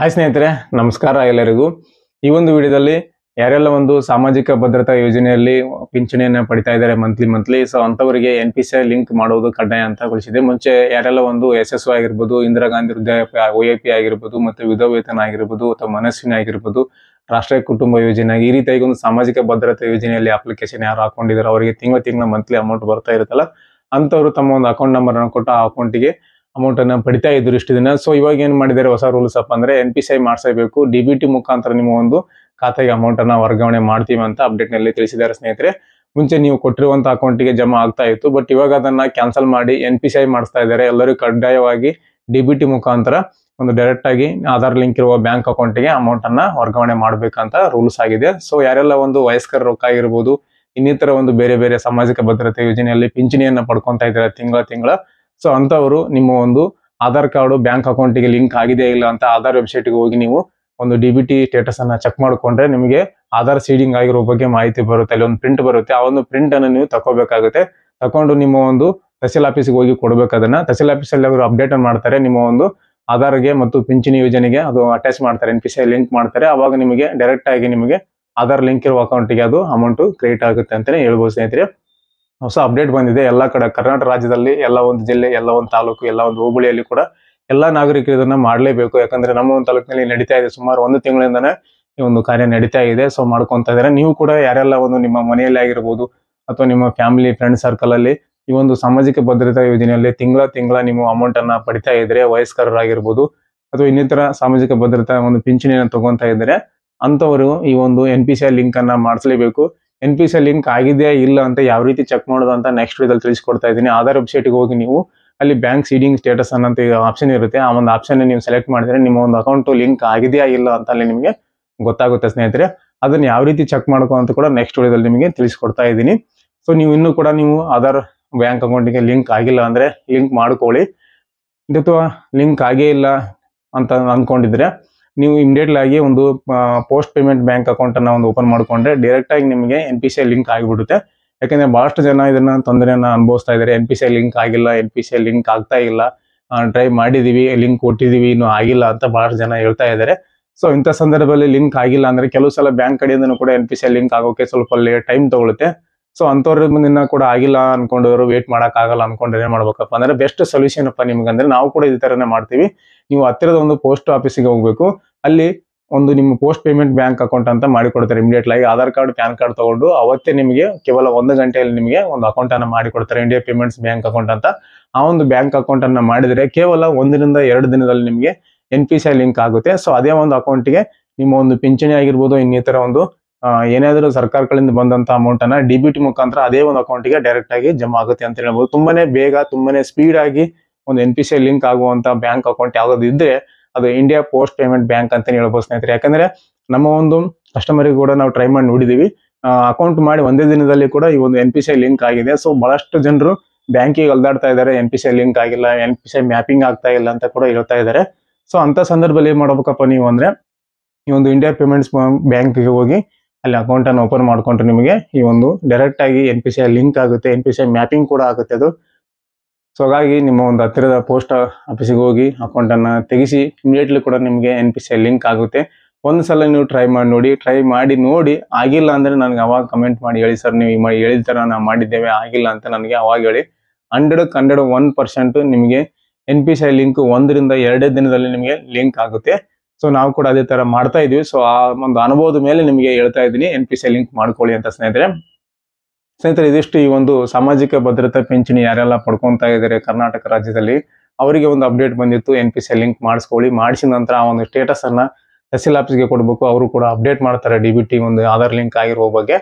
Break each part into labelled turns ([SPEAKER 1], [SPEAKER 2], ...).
[SPEAKER 1] hi ಸ್ನೇಹಿತರೆ ನಮಸ್ಕಾರ ಎಲ್ಲರಿಗೂ ಈ ಒಂದು ವಿಡಿಯೋದಲ್ಲಿ ಯಾರೆಲ್ಲ ಒಂದು ಸಾಮಾಜಿಕ ಭದ್ರತಾ ಯೋಜನೆಯಲ್ಲಿ ಪಿಂಚಣಿಯನ್ನು ಪಡಿತಾ ಇದ್ದಾರೆ ಮಂತ್ಲಿ ಮಂತ್ಲಿ ಸೊ ಅಂತವರಿಗೆ N P C I link ಮಾಡುವುದು ಕಡ್ಡಾಯ ಅಂತ ಗೊಳಿಸಿದೆ ಮುಂಚೆ ಯಾರೆಲ್ಲ ಒಂದು ಎಸ್ ಎಸ್ ಆಗಿರ್ಬೋದು ಇಂದಿರಾ ಗಾಂಧಿ ವೃದ್ಧ ಒ ಎ ಪಿ ಆಗಿರ್ಬೋದು ಮತ್ತೆ ವಿಧೋ ವೇತನ ಆಗಿರ್ಬೋದು ಅಥವಾ ಮನಸ್ಸಿನ ಆಗಿರ್ಬೋದು ರಾಷ್ಟ್ರೀಯ ಕುಟುಂಬ ಯೋಜನೆ ಈ ರೀತಿಯಾಗಿ ಒಂದು ಸಾಮಾಜಿಕ ಭದ್ರತಾ ಯೋಜನೆಯಲ್ಲಿ ಅಪ್ಲಿಕೇಶನ್ ಯಾರು ಹಾಕೊಂಡಿದ್ದಾರೆ ಅವರಿಗೆ ತಿಂಗಳ ತಿಂಗಳ ಮಂತ್ಲಿ ಅಮೌಂಟ್ ಬರ್ತಾ ಇರುತ್ತಲ್ಲ ಅಂತವರು ತಮ್ಮ ಒಂದು ಅಕೌಂಟ್ ನಂಬರ್ ಅನ್ನು ಕೊಟ್ಟು ಆ ಅಕೌಂಟಿಗೆ ಅಮೌಂಟ್ ಅನ್ನ ಪಡಿತಾ ಇದ್ರು ಇಷ್ಟು ದಿನ ಸೊ ಇವಾಗ ಏನ್ ಮಾಡಿದ್ದಾರೆ ಹೊಸ ರೂಲ್ಸ್ ಅಪ್ಪ ಅಂದ್ರೆ ಎನ್ ಪಿ ಸಿ ಐ ಮಾಡಿಸಬೇಕು ಡಿ ಬಿ ಟಿ ಮುಖಾಂತರ ನಿಮ್ಮ ಒಂದು ಖಾತೆಗೆ ಅಮೌಂಟ್ ಅನ್ನ ವರ್ಗಾವಣೆ ಮಾಡ್ತೀವಿ ಅಂತ ಅಪ್ಡೇಟ್ ನಲ್ಲಿ ತಿಳಿಸಿದ್ದಾರೆ ಸ್ನೇಹಿತರೆ ಮುಂಚೆ ನೀವು ಕೊಟ್ಟಿರುವಂತಹ ಅಕೌಂಟಿಗೆ ಜಮಾ ಆಗ್ತಾ ಇತ್ತು ಬಟ್ ಇವಾಗ ಅದನ್ನ ಕ್ಯಾನ್ಸಲ್ ಮಾಡಿ ಎನ್ ಪಿ ಸಿ ಐ ಮಾಡಿಸ್ತಾ ಇದ್ದಾರೆ ಎಲ್ಲರೂ ಕಡ್ಡಾಯವಾಗಿ ಡಿ ಬಿ ಟಿ ಮುಖಾಂತರ ಒಂದು ಡೈರೆಕ್ಟ್ ಆಗಿ ಆಧಾರ್ ಲಿಂಕ್ ಇರುವ ಬ್ಯಾಂಕ್ ಅಕೌಂಟಿಗೆ ಅಮೌಂಟ್ ಅನ್ನ ವರ್ಗಾವಣೆ ಮಾಡಬೇಕಂತ ರೂಲ್ಸ್ ಆಗಿದೆ ಸೊ ಯಾರೆಲ್ಲ ಒಂದು ವಯಸ್ಕರ ರೊಕ್ಕ ಆಗಿರ್ಬೋದು ಇನ್ನಿತರ ಒಂದು ಬೇರೆ ಬೇರೆ ಸಾಮಾಜಿಕ ಭದ್ರತೆ ಯೋಜನೆಯಲ್ಲಿ ಪಿಂಚಣಿಯನ್ನ ಪಡ್ಕೊಂತ ಇದ್ದಾರೆ ತಿಂಗಳ ತಿಂಗಳ ಸೊ ಅಂತವರು ನಿಮ್ಮ ಒಂದು ಆಧಾರ್ ಕಾರ್ಡ್ ಬ್ಯಾಂಕ್ ಅಕೌಂಟ್ ಗೆ ಲಿಂಕ್ ಆಗಿದೆ ಇಲ್ಲ ಅಂತ ಆಧಾರ್ ವೆಬ್ಸೈಟ್ ಗೆ ಹೋಗಿ ನೀವು ಒಂದು ಡಿ ಬಿ ಟಿ ಸ್ಟೇಟಸ್ ಅನ್ನ ಚೆಕ್ ಮಾಡಿಕೊಂಡ್ರೆ ನಿಮಗೆ ಆಧಾರ್ ಸೀಡಿಂಗ್ ಆಗಿರೋ ಬಗ್ಗೆ ಮಾಹಿತಿ ಬರುತ್ತೆ ಅಲ್ಲಿ ಒಂದು ಪ್ರಿಂಟ್ ಬರುತ್ತೆ ಆ ಒಂದು ಪ್ರಿಂಟ್ ಅನ್ನು ನೀವು ತಗೋಬೇಕಾಗುತ್ತೆ ತಕೊಂಡು ನಿಮ್ಮ ಒಂದು ತಹಸೀಲ್ ಆಫೀಸ್ಗೆ ಹೋಗಿ ಕೊಡ್ಬೇಕು ಅದನ್ನ ತಹಸೀಲ್ ಅಲ್ಲಿ ಅವರು ಅಪ್ಡೇಟ್ ಮಾಡ್ತಾರೆ ನಿಮ್ಮ ಒಂದು ಆಧಾರ್ಗೆ ಮತ್ತು ಪಿಂಚಣಿ ಯೋಜನೆಗೆ ಅದು ಅಟ್ಯಾಚ್ ಮಾಡ್ತಾರೆ ಎನ್ ಪಿ ಸಿ ಲಿಂಕ್ ಮಾಡ್ತಾರೆ ಅವಾಗ ನಿಮಗೆ ಡೈರೆಕ್ಟ್ ಆಗಿ ನಿಮಗೆ ಆಧಾರ್ ಲಿಂಕ್ ಇರುವ ಗೆ ಅದು ಅಮೌಂಟ್ ಕ್ರಿಯೇಟ್ ಆಗುತ್ತೆ ಅಂತಾನೆ ಹೇಳ್ಬೋದು ಸ್ನೇಹಿತರೆ ಹೊಸ ಅಪ್ಡೇಟ್ ಬಂದಿದೆ ಎಲ್ಲ ಕಡೆ ಕರ್ನಾಟಕ ರಾಜ್ಯದಲ್ಲಿ ಎಲ್ಲ ಒಂದು ಜಿಲ್ಲೆ ಎಲ್ಲ ಒಂದು ತಾಲೂಕು ಎಲ್ಲ ಒಂದು ಹೋಬಳಿಯಲ್ಲಿ ಕೂಡ ಎಲ್ಲ ನಾಗರಿಕರು ಇದನ್ನ ಮಾಡಲೇಬೇಕು ಯಾಕಂದ್ರೆ ನಮ್ಮ ಒಂದು ತಾಲೂಕಿನಲ್ಲಿ ನಡೀತಾ ಇದೆ ಸುಮಾರು ಒಂದು ತಿಂಗಳಿಂದನೇ ಈ ಒಂದು ಕಾರ್ಯ ನಡೀತಾ ಇದೆ ಸೊ ಮಾಡ್ಕೊಂತ ಇದ್ದಾರೆ ನೀವು ಕೂಡ ಯಾರೆಲ್ಲ ಒಂದು ನಿಮ್ಮ ಮನೆಯಲ್ಲಿ ಆಗಿರ್ಬೋದು ಅಥವಾ ನಿಮ್ಮ ಫ್ಯಾಮಿಲಿ ಫ್ರೆಂಡ್ ಸರ್ಕಲ್ ಅಲ್ಲಿ ಈ ಒಂದು ಸಾಮಾಜಿಕ ಭದ್ರತಾ ಯೋಜನೆಯಲ್ಲಿ ತಿಂಗಳ ತಿಂಗಳ ನೀವು ಅಮೌಂಟ್ ಅನ್ನ ಪಡಿತಾ ಇದ್ರೆ ವಯಸ್ಕರಾಗಿರ್ಬೋದು ಅಥವಾ ಇನ್ನಿತರ ಸಾಮಾಜಿಕ ಭದ್ರತಾ ಒಂದು ಪಿಂಚಣಿಯನ್ನು ತಗೊಂತ ಇದ್ರೆ ಅಂತವರು ಈ ಒಂದು N P C I link ಅನ್ನ ಮಾಡಿಸಲೇಬೇಕು ಎನ್ ಪಿ ಸಿ ಲಿಂಕ್ ಆಗಿದೆಯಾ ಇಲ್ಲ ಅಂತ ಯಾವ ರೀತಿ ಚೆಕ್ ಮಾಡೋದು ಅಂತ ನೆಕ್ಸ್ಟ್ ವಿಡಿಯೋದಲ್ಲಿ ತಿಳಿಸ್ಕೊಡ್ತಾ ಇದ್ದೀನಿ ಆಧಾರ್ ವೆಬ್ಸೈಟ್ಗೆ ಹೋಗಿ ನೀವು ಅಲ್ಲಿ ಬ್ಯಾಂಕ್ ಸೀಡಿಂಗ್ ಸ್ಟೇಟಸ್ ಅನ್ನೋಂತ ಆಪ್ಷನ್ ಇರುತ್ತೆ ಆ ಒಂದು ಆಪ್ಷನ್ ನೀವು ಸೆಲೆಕ್ಟ್ ಮಾಡಿದ್ರೆ ನಿಮ್ಮ ಒಂದು ಅಕೌಂಟ್ ಲಿಂಕ್ ಆಗಿದೆಯಾ ಇಲ್ಲ ಅಂತ ಅಲ್ಲಿ ನಿಮಗೆ ಗೊತ್ತಾಗುತ್ತೆ ಸ್ನೇಹಿತರೆ ಅದನ್ನ ಯಾವ ರೀತಿ ಚೆಕ್ ಮಾಡ್ಕೋ ಅಂತ ಕೂಡ ನೆಕ್ಸ್ಟ್ ವಿಡಿಯೋದಲ್ಲಿ ನಿಮಗೆ ತಿಳಿಸ್ಕೊಡ್ತಾ ಇದ್ದೀನಿ ಸೊ ನೀವು ಇನ್ನೂ ಕೂಡ ನೀವು ಆಧಾರ್ ಬ್ಯಾಂಕ್ ಗೆ ಲಿಂಕ್ ಆಗಿಲ್ಲ ಅಂದರೆ ಲಿಂಕ್ ಮಾಡ್ಕೊಳ್ಳಿ ಅಥವಾ ಲಿಂಕ್ ಆಗೇ ಇಲ್ಲ ಅಂತ ಅಂದ್ಕೊಂಡಿದ್ರೆ ನೀವು ಇಮಿಡಿಯೇಟ್ಲಿ ಆಗಿ ಒಂದು ಪೋಸ್ಟ್ ಪೇಮೆಂಟ್ ಬ್ಯಾಂಕ್ ಅಕೌಂಟ್ ಅನ್ನ ಒಂದು ಓಪನ್ ಮಾಡಿಕೊಂಡ್ರೆ ಆಗಿ ನಿಮಗೆ ಎನ್ ಪಿ ಸಿ ಲಿಂಕ್ ಆಗಿಬಿಡುತ್ತೆ ಯಾಕಂದ್ರೆ ಬಹಳಷ್ಟು ಜನ ಇದನ್ನ ತೊಂದರೆಯನ್ನು ಅನುಭವಿಸ್ತಾ ಇದ್ದಾರೆ ಎನ್ ಪಿ ಸಿ ಲಿಂಕ್ ಆಗಿಲ್ಲ ಎನ್ ಪಿ ಸಿ ಲಿಂಕ್ ಆಗ್ತಾ ಇಲ್ಲ ಟ್ರೈ ಮಾಡಿದೀವಿ ಲಿಂಕ್ ಕೊಟ್ಟಿದೀವಿ ಇನ್ನು ಆಗಿಲ್ಲ ಅಂತ ಬಹಳಷ್ಟು ಜನ ಹೇಳ್ತಾ ಇದ್ದಾರೆ ಸೊ ಇಂಥ ಸಂದರ್ಭದಲ್ಲಿ ಲಿಂಕ್ ಆಗಿಲ್ಲ ಅಂದ್ರೆ ಕೆಲವು ಸಲ ಬ್ಯಾಂಕ್ ಕಡೆಯಿಂದ ಕೂಡ ಎನ್ ಪಿ ಸಿ ಲಿಂಕ್ ಆಗೋಕೆ ಸ್ವಲ್ಪ ಲೇಟ್ ಟೈಮ್ ತೊಗೊಳುತ್ತೆ ಸೊ ಅಂಥವ್ರಿಂದ ಮುಂದಿನ ಕೂಡ ಆಗಿಲ್ಲ ಅನ್ಕೊಂಡವರು ವೇಟ್ ಆಗಲ್ಲ ಅನ್ಕೊಂಡ್ರೆ ಏನ್ ಮಾಡ್ಬೇಕಪ್ಪ ಅಂದ್ರೆ ಬೆಸ್ಟ್ ಸೊಲ್ಯೂಷನ್ ಅಪ್ಪ ನಿಮ್ಗೆ ಅಂದ್ರೆ ನಾವು ಕೂಡ ಈ ಥರನೇ ಮಾಡ್ತೀವಿ ನೀವು ಹತ್ತಿರದ ಒಂದು ಪೋಸ್ಟ್ ಆಫೀಸಿಗೆ ಹೋಗಬೇಕು ಅಲ್ಲಿ ಒಂದು ನಿಮ್ಮ ಪೋಸ್ಟ್ ಪೇಮೆಂಟ್ ಬ್ಯಾಂಕ್ ಅಕೌಂಟ್ ಅಂತ ಮಾಡಿಕೊಡ್ತಾರೆ ಇಮಿಡಿಯೇಟ್ ಆಗಿ ಆಧಾರ್ ಕಾರ್ಡ್ ಪ್ಯಾನ್ ಕಾರ್ಡ್ ತಗೊಂಡು ಅವತ್ತೇ ನಿಮಗೆ ಕೇವಲ ಒಂದು ಗಂಟೆಯಲ್ಲಿ ನಿಮಗೆ ಒಂದು ಅಕೌಂಟ್ ಅನ್ನು ಮಾಡಿಕೊಡ್ತಾರೆ ಇಂಡಿಯಾ ಪೇಮೆಂಟ್ಸ್ ಬ್ಯಾಂಕ್ ಅಕೌಂಟ್ ಅಂತ ಆ ಒಂದು ಬ್ಯಾಂಕ್ ಅಕೌಂಟ್ ಅನ್ನ ಮಾಡಿದರೆ ಕೇವಲ ಒಂದರಿಂದ ಎರಡು ದಿನದಲ್ಲಿ ನಿಮಗೆ ಎನ್ ಪಿ ಸಿ ಲಿಂಕ್ ಆಗುತ್ತೆ ಸೊ ಅದೇ ಒಂದು ಅಕೌಂಟ್ಗೆ ನಿಮ್ಮ ಒಂದು ಪಿಂಚಣಿ ಆಗಿರ್ಬೋದು ಇನ್ನಿತರ ಒಂದು ಏನಾದರೂ ಸರ್ಕಾರ ಕಡೆಯಿಂದ ಬಂದಂತ ಅಮೌಂಟ್ ಅನ್ನ ಡಿ ಬಿ ಟಿ ಮುಖಾಂತರ ಅದೇ ಒಂದು ಅಕೌಂಟಿಗೆ ಡೈರೆಕ್ಟ್ ಆಗಿ ಜಮಾ ಆಗುತ್ತೆ ಅಂತ ಹೇಳ್ಬೋದು ತುಂಬಾನೇ ಬೇಗ ತುಂಬಾನೇ ಸ್ಪೀಡ್ ಆಗಿ ಒಂದು ಎನ್ ಪಿ ಸಿ ಲಿಂಕ್ ಆಗುವಂತ ಬ್ಯಾಂಕ್ ಅಕೌಂಟ್ ಯಾವ್ದಾದ್ರು ಇದ್ರೆ ಅದು ಇಂಡಿಯಾ ಪೋಸ್ಟ್ ಪೇಮೆಂಟ್ ಬ್ಯಾಂಕ್ ಅಂತ ಹೇಳ್ಬೋದು ಸ್ನೇಹಿತರೆ ಯಾಕಂದ್ರೆ ನಮ್ಮ ಒಂದು ಗೆ ಕೂಡ ನಾವು ಟ್ರೈ ಮಾಡಿ ನೋಡಿದೀವಿ ಅಕೌಂಟ್ ಮಾಡಿ ಒಂದೇ ದಿನದಲ್ಲಿ ಕೂಡ ಈ ಒಂದು ಎನ್ ಪಿ ಸಿ ಲಿಂಕ್ ಆಗಿದೆ ಸೊ ಬಹಳಷ್ಟು ಜನರು ಬ್ಯಾಂಕಿಗೆ ಅಲ್ದಾಡ್ತಾ ಇದ್ದಾರೆ ಎನ್ ಪಿ ಸಿ ಲಿಂಕ್ ಆಗಿಲ್ಲ ಎನ್ ಪಿ ಸಿ ಮ್ಯಾಪಿಂಗ್ ಆಗ್ತಾ ಇಲ್ಲ ಅಂತ ಕೂಡ ಹೇಳ್ತಾ ಇದ್ದಾರೆ ಸೊ ಅಂತ ಸಂದರ್ಭದಲ್ಲಿ ಏನ್ ಮಾಡ್ಬೇಕಪ್ಪ ನೀವು ಅಂದ್ರೆ ಈ ಒಂದು ಇಂಡಿಯಾ ಪೇಮೆಂಟ್ಸ್ ಬ್ಯಾಂಕಿಗೆ ಹೋಗಿ ಅಲ್ಲಿ ಅಕೌಂಟ್ ಅನ್ನು ಓಪನ್ ಮಾಡ್ಕೊಂಡ್ರೆ ನಿಮಗೆ ಈ ಒಂದು ಡೈರೆಕ್ಟ್ ಆಗಿ ಎನ್ ಪಿ ಸಿ ಲಿಂಕ್ ಆಗುತ್ತೆ ಎನ್ ಪಿ ಸಿ ಮ್ಯಾಪಿಂಗ್ ಕೂಡ ಆಗುತ್ತೆ ಅದು ಸೊ ಹಾಗಾಗಿ ನಿಮ್ಮ ಒಂದು ಹತ್ತಿರದ ಪೋಸ್ಟ್ ಆಫೀಸಿಗೆ ಹೋಗಿ ಅಕೌಂಟನ್ನು ತೆಗೆಸಿ ಇಮಿಡಿಯೇಟ್ಲಿ ಕೂಡ ನಿಮಗೆ ಎನ್ ಪಿ ಸಿ ಲಿಂಕ್ ಆಗುತ್ತೆ ಒಂದು ಸಲ ನೀವು ಟ್ರೈ ಮಾಡಿ ನೋಡಿ ಟ್ರೈ ಮಾಡಿ ನೋಡಿ ಆಗಿಲ್ಲ ಅಂದರೆ ನನಗೆ ಅವಾಗ ಕಮೆಂಟ್ ಮಾಡಿ ಹೇಳಿ ಸರ್ ನೀವು ಈ ಹೇಳಿದ ತರ ನಾವು ಮಾಡಿದ್ದೇವೆ ಆಗಿಲ್ಲ ಅಂತ ನನಗೆ ಅವಾಗ ಹೇಳಿ ಹಂಡ್ರೆಡಕ್ಕೆ ಹಂಡ್ರೆಡ್ ಒನ್ ಪರ್ಸೆಂಟ್ ನಿಮಗೆ N P C I link ಒಂದರಿಂದ ಎರಡೇ ದಿನದಲ್ಲಿ ನಿಮಗೆ ಲಿಂಕ್ ಆಗುತ್ತೆ ಸೊ ನಾವು ಕೂಡ ಅದೇ ಥರ ಮಾಡ್ತಾ ಇದೀವಿ ಸೊ ಆ ಒಂದು ಅನುಭವದ ಮೇಲೆ ನಿಮಗೆ ಹೇಳ್ತಾ ಇದ್ದೀನಿ N P C I link ಮಾಡ್ಕೊಳ್ಳಿ ಅಂತ ಸ್ನೇಹಿತರೆ ಸ್ನೇಹಿತರೆ ಇದಿಷ್ಟು ಈ ಒಂದು ಸಾಮಾಜಿಕ ಭದ್ರತಾ ಪಿಂಚಣಿ ಯಾರೆಲ್ಲ ಪಡ್ಕೊಂತ ಇದ್ದಾರೆ ಕರ್ನಾಟಕ ರಾಜ್ಯದಲ್ಲಿ ಅವರಿಗೆ ಒಂದು ಅಪ್ಡೇಟ್ ಬಂದಿತ್ತು ಎನ್ ಪಿ ಸಿ ಲಿಂಕ್ ಮಾಡಿಸ್ಕೊಳ್ಳಿ ಮಾಡಿಸಿದ ನಂತರ ಆ ಒಂದು ಸ್ಟೇಟಸ್ ಅನ್ನ ತಹಸೀಲ್ ಆಫೀಸ್ಗೆ ಕೊಡಬೇಕು ಅವರು ಕೂಡ ಅಪ್ಡೇಟ್ ಮಾಡ್ತಾರೆ ಡಿ ಬಿ ಟಿ ಒಂದು ಆಧಾರ್ ಲಿಂಕ್ ಆಗಿರೋ ಬಗ್ಗೆ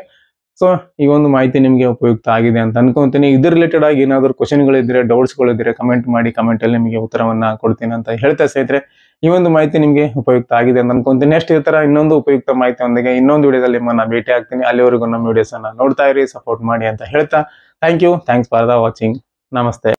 [SPEAKER 1] ಸೊ ಈ ಒಂದು ಮಾಹಿತಿ ನಿಮಗೆ ಉಪಯುಕ್ತ ಆಗಿದೆ ಅಂತ ಅನ್ಕೊಂತೀನಿ ಇದ್ರ ರಿಲೇಟೆಡ್ ಆಗಿ ಏನಾದರೂ ಕ್ವಶನ್ಗಳಿದ್ರೆ ಡೌಟ್ಸ್ಗಳಿದ್ರೆ ಕಮೆಂಟ್ ಮಾಡಿ ಅಲ್ಲಿ ನಿಮಗೆ ಉತ್ತರವನ್ನು ಕೊಡ್ತೀನಿ ಅಂತ ಹೇಳ್ತಾರೆ ಸ್ನೇಹಿತರೆ ಈ ಒಂದು ಮಾಹಿತಿ ನಿಮಗೆ ಉಪಯುಕ್ತ ಆಗಿದೆ ಅಂತ ಅನ್ಕೊಂತೀನಿ ನೆಕ್ಸ್ಟ್ ಈ ತರ ಇನ್ನೊಂದು ಉಪಯುಕ್ತ ಮಾಹಿತಿಯೊಂದಿಗೆ ಇನ್ನೊಂದು ವಿಡಿಯೋದಲ್ಲಿ ನಿಮ್ಮನ್ನ ಭೇಟಿ ಆಗ್ತೀನಿ ಅಲ್ಲಿವರೆಗೂ ನಮ್ಮ ವಿಡಿಯೋಸ್ ಅನ್ನ ನೋಡ್ತಾ ಇರಿ ಸಪೋರ್ಟ್ ಮಾಡಿ ಅಂತ ಹೇಳ್ತಾ thank you thanks for the watching ನಮಸ್ತೆ